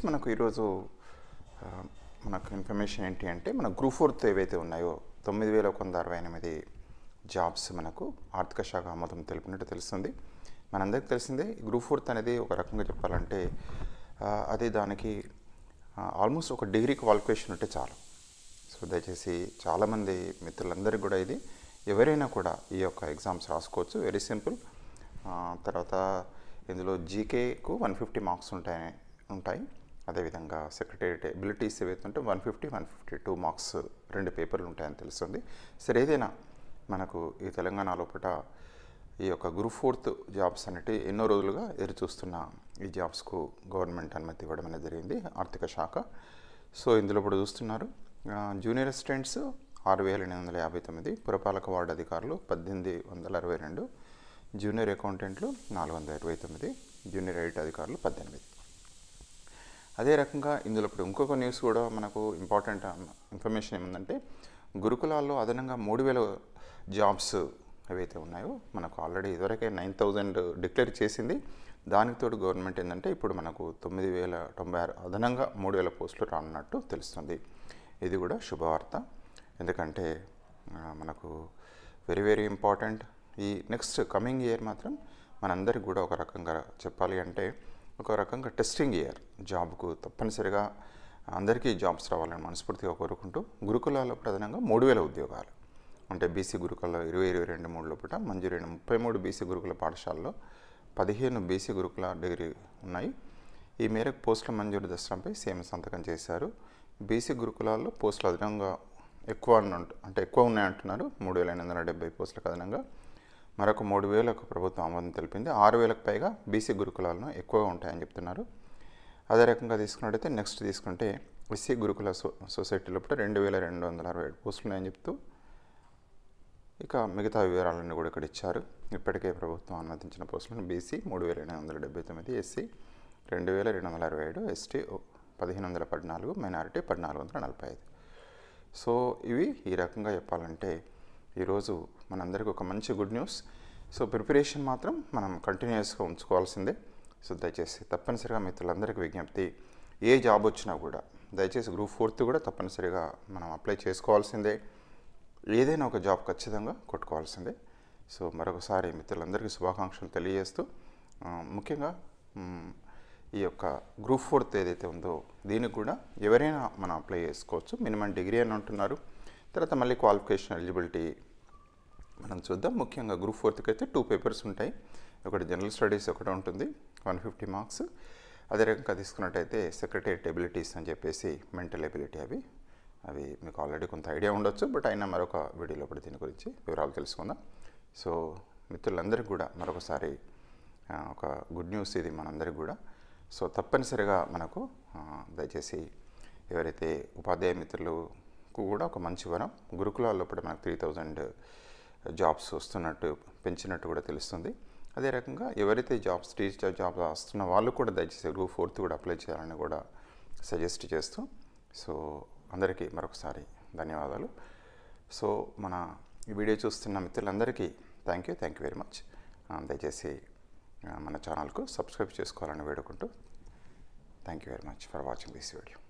friends మనకు ఈరోజు మనకు ఇన్ఫర్మేషన్ ఏంటి అంటే మన గ్రూప్ ఫోర్త్ ఏవైతే ఉన్నాయో తొమ్మిది వేల ఒక వంద అరవై ఎనిమిది జాబ్స్ మనకు ఆర్థిక శాఖ ఆమోదం తెలిపినట్టు తెలుస్తుంది మనందరికీ తెలిసిందే గ్రూప్ ఫోర్త్ అనేది ఒక రకంగా చెప్పాలంటే అదే దానికి ఆల్మోస్ట్ ఒక డిగ్రీ క్వాలిఫికేషన్ ఉంటే చాలు సో దయచేసి చాలామంది మిత్రులందరికీ కూడా ఇది ఎవరైనా కూడా ఈ యొక్క ఎగ్జామ్స్ రాసుకోవచ్చు వెరీ సింపుల్ తర్వాత ఇందులో జీకేకు వన్ ఫిఫ్టీ మార్క్స్ ఉంటాయి ఉంటాయి అదేవిధంగా సెక్రటేరియట్ ఎబిలిటీస్ ఏవైతుంటే one fifty one fifty two marks రెండు పేపర్లు ఉంటాయని తెలుస్తుంది సరే ఏదైనా మనకు ఈ తెలంగాణ లోపల ఈ యొక్క గ్రూప్ ఫోర్త్ జాబ్స్ అనేవి ఎన్నో రోజులుగా ఎదురు చూస్తున్న ఈ జాబ్స్కు గవర్నమెంట్ అనుమతి ఇవ్వడం అనేది జరిగింది ఆర్థిక శాఖ సో ఇందులో ఇప్పుడు చూస్తున్నారు జూనియర్ అసిస్టెంట్స్ ఆరు వేల ఎనిమిది వందల యాభై తొమ్మిది పురపాలక వార్డు అధికారులు పద్దెనిమిది వందల అరవై రెండు జూనియర్ అకౌంటెంట్లు నాలుగు వందల ఇరవై తొమ్మిది జూనియర్ ఐటీ అధికారులు పద్దెనిమిది అదే రకంగా ఇందులో ఇప్పుడు ఇంకొక న్యూస్ కూడా మనకు ఇంపార్టెంట్ ఇన్ఫర్మేషన్ ఏముందంటే గురుకులాల్లో అదనంగా మూడు వేల జాబ్స్ ఏవైతే ఉన్నాయో మనకు ఆల్రెడీ ఇదివరకే నైన్ థౌజండ్ డిక్లేర్ చేసింది దానికి తోడు గవర్నమెంట్ ఏంటంటే ఇప్పుడు మనకు తొమ్మిది వేల తొంభై ఆరు అదనంగా మూడు వేల పోస్టులు రానున్నట్టు తెలుస్తుంది ఇది కూడా శుభవార్త ఎందుకంటే మనకు వెరీ వెరీ ఇంపార్టెంట్ ఈ నెక్స్ట్ కమింగ్ ఇయర్ మాత్రం మనందరికి కూడా ఒక రకంగా చెప్పాలి అంటే ఒక రకంగా టెస్టింగ్ ఇయర్ జాబ్కు తప్పనిసరిగా అందరికీ జాబ్స్ రావాలని మనస్ఫూర్తిగా కోరుకుంటూ గురుకులాల్లో ప్రధానంగా మూడు వేల ఉద్యోగాలు అంటే బీసీ గురుకుల ఇరవై ఇరవై రెండు మూడు లోపల మంజూరైన ముప్పై మూడు బీసీ గురుకుల పాఠశాలలో పదిహేను బీసీ గురుకుల డిగ్రీ ఉన్నాయి ఈ మేరకు పోస్టుల మంజూరు దశలంపై సీఎం సంతకం చేశారు బీసీ గురుకులాల్లో పోస్టులు అదనంగా ఎక్కువ అంటే ఎక్కువ ఉన్నాయంటున్నారు మూడు వేల ఎనిమిది వందల డెబ్బై పోస్టులకు అదనంగా మరొక మూడు వేలకు ప్రభుత్వం ఆమోదం తెలిపింది ఆరు వేలకు పైగా బీసీ గురుకులాలను ఎక్కువగా ఉంటాయని చెప్తున్నారు అదే రకంగా తీసుకున్నట్టయితే నెక్స్ట్ తీసుకుంటే ఎస్సీ గురుకుల సో సొసైటీలో ఇప్పుడు రెండు వేల రెండు వందల అరవై ఏడు పోస్టులు అని చెప్తూ ఇక మిగతా వివరాలన్నీ కూడా ఇక్కడ ఇచ్చారు ఇప్పటికే ప్రభుత్వం అనుమతించిన పోస్టులను బీసీ మూడు వేల ఎనిమిది వందల డెబ్బై తొమ్మిది ఎస్సీ రెండు వేల రెండు వందల అరవై ఏడు ఎస్టీ పదిహేను వందల పద్నాలుగు మైనారిటీ పద్నాలుగు వందల నలభై ఐదు సో ఇవి ఈ రకంగా చెప్పాలంటే ఈరోజు మనందరికీ ఒక మంచి గుడ్ న్యూస్ సో ప్రిపరేషన్ మాత్రం మనం కంటిన్యూస్గా ఉంచుకోవాల్సిందే సో దయచేసి తప్పనిసరిగా మిత్రులందరికీ విజ్ఞప్తి ఏ జాబ్ వచ్చినా కూడా దయచేసి గ్రూప్ ఫోర్త్ కూడా తప్పనిసరిగా మనం అప్లై చేసుకోవాల్సిందే ఏదైనా ఒక జాబ్ ఖచ్చితంగా కొట్టుకోవాల్సిందే సో మరొకసారి మిత్రులందరికీ శుభాకాంక్షలు తెలియజేస్తూ ముఖ్యంగా ఈ యొక్క గ్రూప్ ఫోర్త్ ఏదైతే ఉందో దీనికి కూడా ఎవరైనా మనం అప్లై చేసుకోవచ్చు మినిమం డిగ్రీ అని అంటున్నారు తర్వాత మళ్ళీ క్వాలిఫికేషన్ ఎలిజిబిలిటీ మనం చూద్దాం ముఖ్యంగా గ్రూప్ ఫోర్త్కి అయితే టూ పేపర్స్ ఉంటాయి ఒకటి జనరల్ స్టడీస్ ఒకటి ఉంటుంది వన్ ఫిఫ్టీ మార్క్స్ అదే రకంగా తీసుకున్నట్టయితే సెక్రటేరియట్ ఎబిలిటీస్ అని చెప్పేసి మెంటల్ ఎబిలిటీ అవి అవి మీకు ఆల్రెడీ కొంత ఐడియా ఉండొచ్చు బట్ అయినా మరొక వీడియోలో కూడా దీని గురించి వివరాలు తెలుసుకుందాం సో మిత్రులందరికీ కూడా మరొకసారి ఒక గుడ్ న్యూస్ ఇది మనందరికీ కూడా సో తప్పనిసరిగా మనకు దయచేసి ఎవరైతే ఉపాధ్యాయ మిత్రులు కూడా ఒక మంచి వరం గురుకులాల్లో ఇప్పుడు మనకు త్రీ థౌజండ్ జాబ్స్ వస్తున్నట్టు పెంచినట్టు కూడా తెలుస్తుంది అదే రకంగా ఎవరైతే జాబ్స్ టీచర్ జాబ్స్ వస్తున్న వాళ్ళు కూడా దయచేసి గ్రూప్ ఫోర్త్ కూడా అప్లై చేయాలని కూడా సజెస్ట్ చేస్తూ సో అందరికీ మరొకసారి ధన్యవాదాలు సో మన ఈ వీడియో చూస్తున్న మిత్రులందరికీ thank you thank you very much దయచేసి మన ఛానల్కు సబ్స్క్రైబ్ చేసుకోవాలని వేడుకుంటూ thank you very much for watching this video